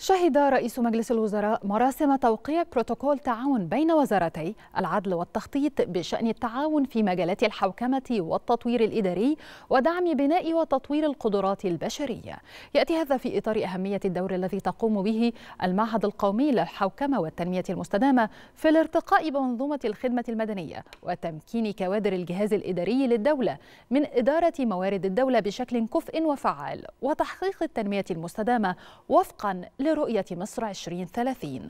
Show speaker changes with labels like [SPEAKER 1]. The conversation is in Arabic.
[SPEAKER 1] شهد رئيس مجلس الوزراء مراسم توقيع بروتوكول تعاون بين وزارتي العدل والتخطيط بشأن التعاون في مجالات الحوكمة والتطوير الإداري ودعم بناء وتطوير القدرات البشرية. يأتي هذا في إطار أهمية الدور الذي تقوم به المعهد القومي للحوكمة والتنمية المستدامة في الارتقاء بمنظومة الخدمة المدنية وتمكين كوادر الجهاز الإداري للدولة من إدارة موارد الدولة بشكل كفء وفعال وتحقيق التنمية المستدامة وفقا لرؤية مصر 2030